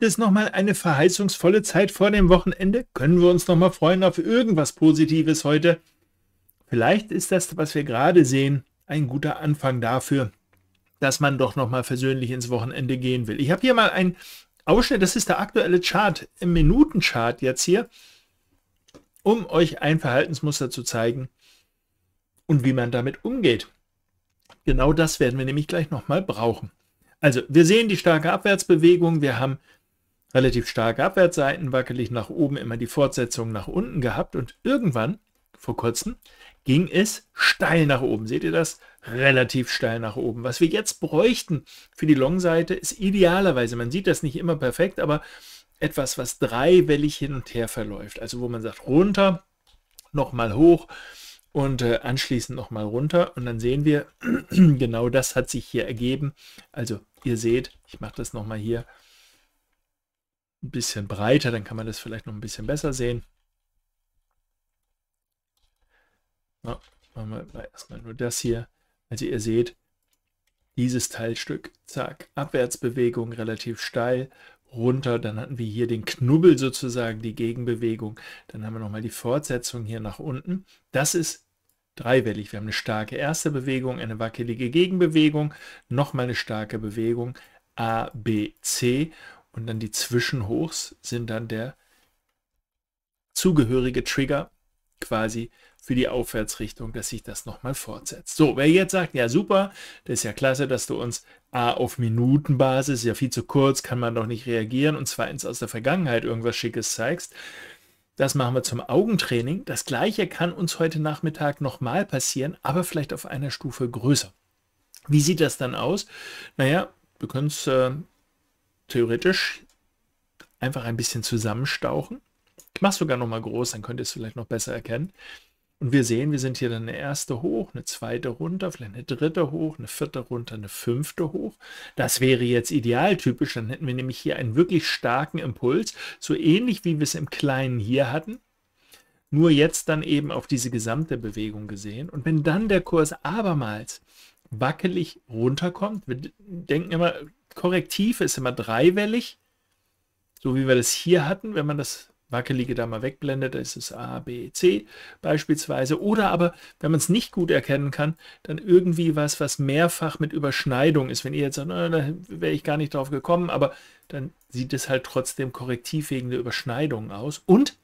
Gibt es mal eine verheißungsvolle Zeit vor dem Wochenende? Können wir uns noch mal freuen auf irgendwas Positives heute? Vielleicht ist das, was wir gerade sehen, ein guter Anfang dafür, dass man doch noch mal versöhnlich ins Wochenende gehen will. Ich habe hier mal einen Ausschnitt, das ist der aktuelle Chart, im Minutenchart jetzt hier, um euch ein Verhaltensmuster zu zeigen und wie man damit umgeht. Genau das werden wir nämlich gleich noch mal brauchen. Also, wir sehen die starke Abwärtsbewegung, wir haben relativ starke Abwärtsseiten, wackelig nach oben, immer die Fortsetzung nach unten gehabt und irgendwann, vor kurzem, ging es steil nach oben. Seht ihr das? Relativ steil nach oben. Was wir jetzt bräuchten für die Long-Seite ist idealerweise, man sieht das nicht immer perfekt, aber etwas, was dreiwellig hin und her verläuft. Also wo man sagt, runter, nochmal hoch und äh, anschließend nochmal runter. Und dann sehen wir, genau das hat sich hier ergeben. Also ihr seht, ich mache das nochmal hier, ein bisschen breiter, dann kann man das vielleicht noch ein bisschen besser sehen. Na, machen wir erstmal nur das hier. Also ihr seht, dieses Teilstück, zack, Abwärtsbewegung relativ steil, runter, dann hatten wir hier den Knubbel sozusagen, die Gegenbewegung, dann haben wir nochmal die Fortsetzung hier nach unten. Das ist dreiwellig. Wir haben eine starke erste Bewegung, eine wackelige Gegenbewegung, nochmal eine starke Bewegung, A, B, C und dann die Zwischenhochs sind dann der zugehörige Trigger quasi für die Aufwärtsrichtung, dass sich das nochmal fortsetzt. So, wer jetzt sagt, ja super, das ist ja klasse, dass du uns A auf Minutenbasis, ja viel zu kurz, kann man doch nicht reagieren und zweitens aus der Vergangenheit irgendwas Schickes zeigst, das machen wir zum Augentraining. Das gleiche kann uns heute Nachmittag nochmal passieren, aber vielleicht auf einer Stufe größer. Wie sieht das dann aus? Naja, du können äh, theoretisch einfach ein bisschen zusammenstauchen. Ich mache es sogar noch mal groß, dann könnt ihr es vielleicht noch besser erkennen. Und wir sehen, wir sind hier dann eine erste hoch, eine zweite runter, vielleicht eine dritte hoch, eine vierte runter, eine fünfte hoch. Das wäre jetzt idealtypisch, dann hätten wir nämlich hier einen wirklich starken Impuls, so ähnlich wie wir es im Kleinen hier hatten, nur jetzt dann eben auf diese gesamte Bewegung gesehen. Und wenn dann der Kurs abermals wackelig runterkommt, wir denken immer, korrektiv, ist immer dreiwellig, so wie wir das hier hatten. Wenn man das Wackelige da mal wegblendet, ist es A, B, C beispielsweise. Oder aber, wenn man es nicht gut erkennen kann, dann irgendwie was, was mehrfach mit Überschneidung ist. Wenn ihr jetzt sagt, da wäre ich gar nicht drauf gekommen, aber dann sieht es halt trotzdem korrektiv wegen der Überschneidung aus. Und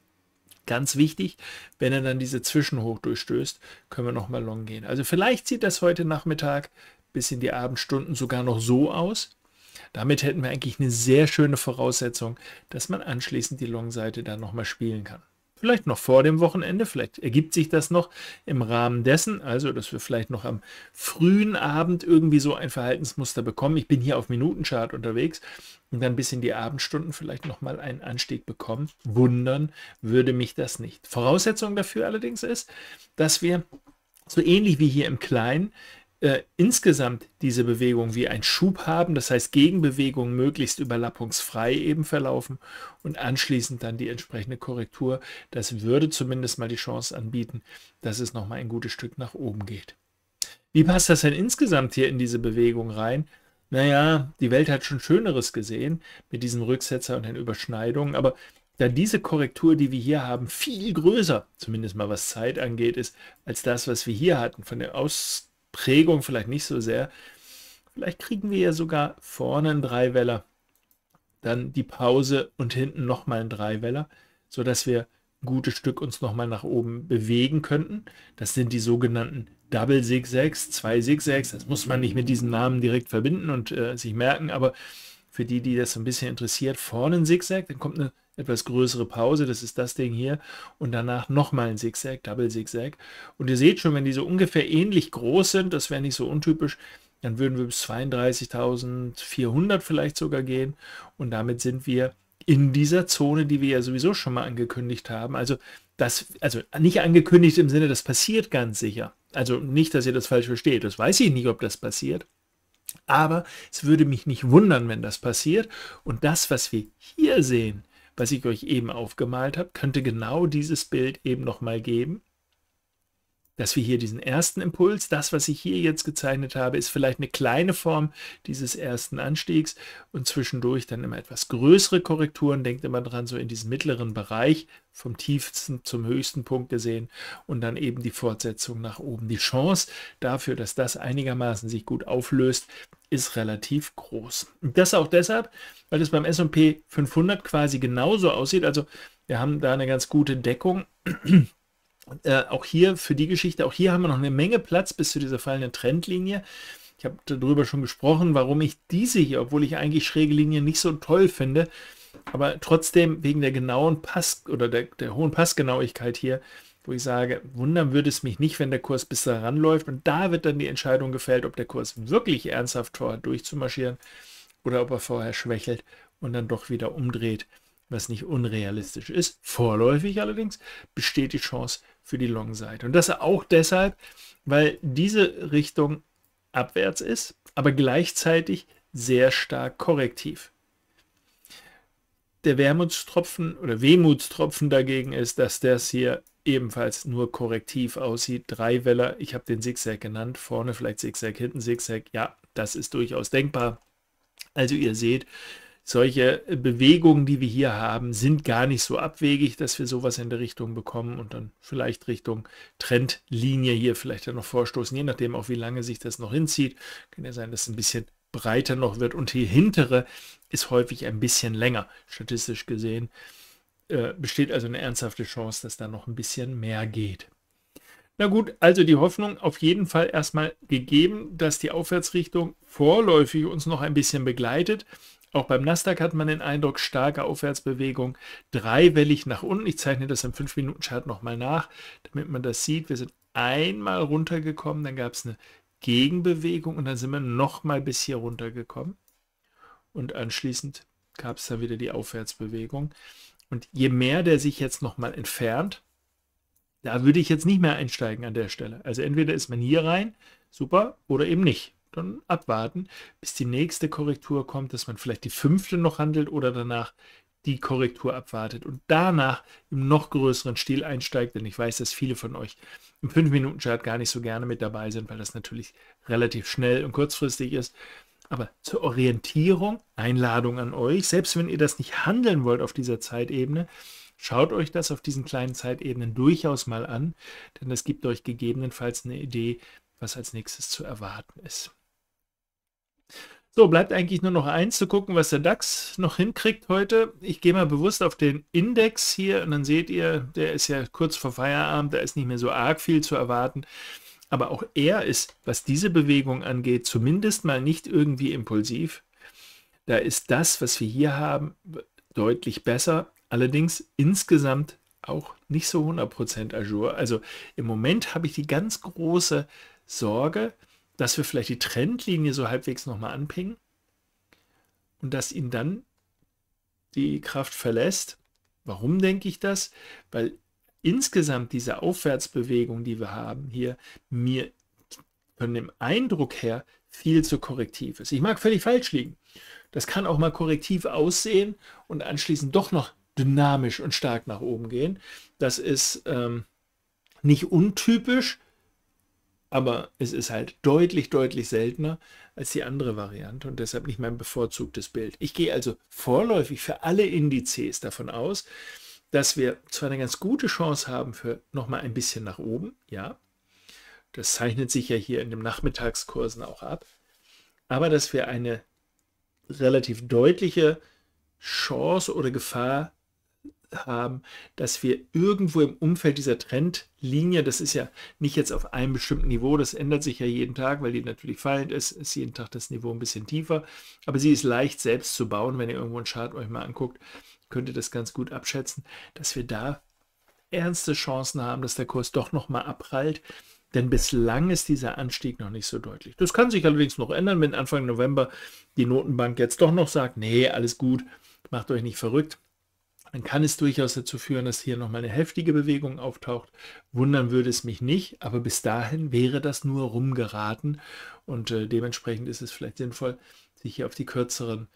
Ganz wichtig, wenn er dann diese Zwischenhoch durchstößt, können wir nochmal long gehen. Also vielleicht sieht das heute Nachmittag bis in die Abendstunden sogar noch so aus. Damit hätten wir eigentlich eine sehr schöne Voraussetzung, dass man anschließend die Long-Seite dann nochmal spielen kann. Vielleicht noch vor dem Wochenende, vielleicht ergibt sich das noch im Rahmen dessen, also dass wir vielleicht noch am frühen Abend irgendwie so ein Verhaltensmuster bekommen. Ich bin hier auf Minutenchart unterwegs und dann bis in die Abendstunden vielleicht nochmal einen Anstieg bekommen. Wundern würde mich das nicht. Voraussetzung dafür allerdings ist, dass wir so ähnlich wie hier im Kleinen äh, insgesamt diese Bewegung wie ein Schub haben, das heißt Gegenbewegungen möglichst überlappungsfrei eben verlaufen und anschließend dann die entsprechende Korrektur. Das würde zumindest mal die Chance anbieten, dass es nochmal ein gutes Stück nach oben geht. Wie passt das denn insgesamt hier in diese Bewegung rein? Naja, die Welt hat schon Schöneres gesehen mit diesem Rücksetzer und den Überschneidungen, aber da diese Korrektur, die wir hier haben, viel größer, zumindest mal was Zeit angeht, ist, als das, was wir hier hatten, von der Aus Prägung vielleicht nicht so sehr. Vielleicht kriegen wir ja sogar vorne einen Dreiweller, dann die Pause und hinten nochmal einen Dreiweller, sodass wir ein gutes Stück uns nochmal nach oben bewegen könnten. Das sind die sogenannten Double Six Sechs, zwei Six Sechs. Das muss man nicht mit diesen Namen direkt verbinden und äh, sich merken, aber für die, die das so ein bisschen interessiert, vorne ein Zigzag, dann kommt eine etwas größere Pause, das ist das Ding hier, und danach nochmal ein Zigzag, Double Zigzag. Und ihr seht schon, wenn die so ungefähr ähnlich groß sind, das wäre nicht so untypisch, dann würden wir bis 32.400 vielleicht sogar gehen und damit sind wir in dieser Zone, die wir ja sowieso schon mal angekündigt haben. Also das, also nicht angekündigt im Sinne, das passiert ganz sicher. Also nicht, dass ihr das falsch versteht. Das weiß ich nicht, ob das passiert. Aber es würde mich nicht wundern, wenn das passiert. Und das, was wir hier sehen, was ich euch eben aufgemalt habe, könnte genau dieses Bild eben nochmal geben dass wir hier diesen ersten Impuls, das, was ich hier jetzt gezeichnet habe, ist vielleicht eine kleine Form dieses ersten Anstiegs und zwischendurch dann immer etwas größere Korrekturen. Denkt immer dran, so in diesem mittleren Bereich vom tiefsten zum höchsten Punkt gesehen und dann eben die Fortsetzung nach oben. Die Chance dafür, dass das einigermaßen sich gut auflöst, ist relativ groß. Und das auch deshalb, weil es beim S&P 500 quasi genauso aussieht. Also wir haben da eine ganz gute Deckung. Äh, auch hier für die Geschichte, auch hier haben wir noch eine Menge Platz bis zu dieser fallenden Trendlinie. Ich habe darüber schon gesprochen, warum ich diese hier, obwohl ich eigentlich schräge Linien nicht so toll finde, aber trotzdem wegen der genauen Pass- oder der, der hohen Passgenauigkeit hier, wo ich sage, wundern würde es mich nicht, wenn der Kurs bis da ranläuft und da wird dann die Entscheidung gefällt, ob der Kurs wirklich ernsthaft vorhat, durchzumarschieren oder ob er vorher schwächelt und dann doch wieder umdreht was nicht unrealistisch ist. Vorläufig allerdings besteht die Chance für die Long-Seite. Und das auch deshalb, weil diese Richtung abwärts ist, aber gleichzeitig sehr stark korrektiv. Der Wermutstropfen oder Wehmutstropfen dagegen ist, dass das hier ebenfalls nur korrektiv aussieht. Drei Weller, ich habe den Zigzag genannt, vorne vielleicht Zigzag, hinten Zigzag. Ja, das ist durchaus denkbar. Also ihr seht, solche Bewegungen, die wir hier haben, sind gar nicht so abwegig, dass wir sowas in der Richtung bekommen und dann vielleicht Richtung Trendlinie hier vielleicht dann noch vorstoßen, je nachdem auch wie lange sich das noch hinzieht. Kann ja sein, dass es ein bisschen breiter noch wird und die hintere ist häufig ein bisschen länger, statistisch gesehen. Äh, besteht also eine ernsthafte Chance, dass da noch ein bisschen mehr geht. Na gut, also die Hoffnung auf jeden Fall erstmal gegeben, dass die Aufwärtsrichtung vorläufig uns noch ein bisschen begleitet. Auch beim Nasdaq hat man den Eindruck starke Aufwärtsbewegung, dreiwellig nach unten. Ich zeichne das im 5-Minuten-Chart nochmal nach, damit man das sieht. Wir sind einmal runtergekommen, dann gab es eine Gegenbewegung und dann sind wir nochmal bis hier runtergekommen. Und anschließend gab es dann wieder die Aufwärtsbewegung. Und je mehr der sich jetzt nochmal entfernt, da würde ich jetzt nicht mehr einsteigen an der Stelle. Also entweder ist man hier rein, super, oder eben nicht dann abwarten, bis die nächste Korrektur kommt, dass man vielleicht die fünfte noch handelt oder danach die Korrektur abwartet und danach im noch größeren Stil einsteigt, denn ich weiß, dass viele von euch im 5-Minuten-Chart gar nicht so gerne mit dabei sind, weil das natürlich relativ schnell und kurzfristig ist. Aber zur Orientierung, Einladung an euch, selbst wenn ihr das nicht handeln wollt auf dieser Zeitebene, schaut euch das auf diesen kleinen Zeitebenen durchaus mal an, denn das gibt euch gegebenenfalls eine Idee, was als nächstes zu erwarten ist. So, bleibt eigentlich nur noch eins zu gucken, was der DAX noch hinkriegt heute. Ich gehe mal bewusst auf den Index hier und dann seht ihr, der ist ja kurz vor Feierabend, da ist nicht mehr so arg viel zu erwarten. Aber auch er ist, was diese Bewegung angeht, zumindest mal nicht irgendwie impulsiv. Da ist das, was wir hier haben, deutlich besser. Allerdings insgesamt auch nicht so 100% Azure. Also im Moment habe ich die ganz große Sorge, dass wir vielleicht die Trendlinie so halbwegs nochmal anpingen und dass ihn dann die Kraft verlässt. Warum denke ich das? Weil insgesamt diese Aufwärtsbewegung, die wir haben hier, mir von dem Eindruck her viel zu korrektiv ist. Ich mag völlig falsch liegen. Das kann auch mal korrektiv aussehen und anschließend doch noch dynamisch und stark nach oben gehen. Das ist ähm, nicht untypisch, aber es ist halt deutlich, deutlich seltener als die andere Variante und deshalb nicht mein bevorzugtes Bild. Ich gehe also vorläufig für alle Indizes davon aus, dass wir zwar eine ganz gute Chance haben für nochmal ein bisschen nach oben, ja, das zeichnet sich ja hier in den Nachmittagskursen auch ab, aber dass wir eine relativ deutliche Chance oder Gefahr haben, dass wir irgendwo im Umfeld dieser Trendlinie, das ist ja nicht jetzt auf einem bestimmten Niveau, das ändert sich ja jeden Tag, weil die natürlich fallend ist, ist jeden Tag das Niveau ein bisschen tiefer, aber sie ist leicht selbst zu bauen, wenn ihr irgendwo einen Chart euch mal anguckt, könnt ihr das ganz gut abschätzen, dass wir da ernste Chancen haben, dass der Kurs doch nochmal abprallt, denn bislang ist dieser Anstieg noch nicht so deutlich. Das kann sich allerdings noch ändern, wenn Anfang November die Notenbank jetzt doch noch sagt, nee, alles gut, macht euch nicht verrückt, dann kann es durchaus dazu führen, dass hier nochmal eine heftige Bewegung auftaucht. Wundern würde es mich nicht, aber bis dahin wäre das nur rumgeraten und äh, dementsprechend ist es vielleicht sinnvoll, sich hier auf die kürzeren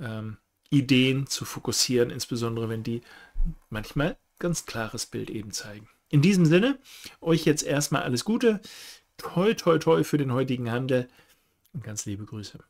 ähm, Ideen zu fokussieren, insbesondere wenn die manchmal ganz klares Bild eben zeigen. In diesem Sinne, euch jetzt erstmal alles Gute. Toi, toi, toi für den heutigen Handel und ganz liebe Grüße.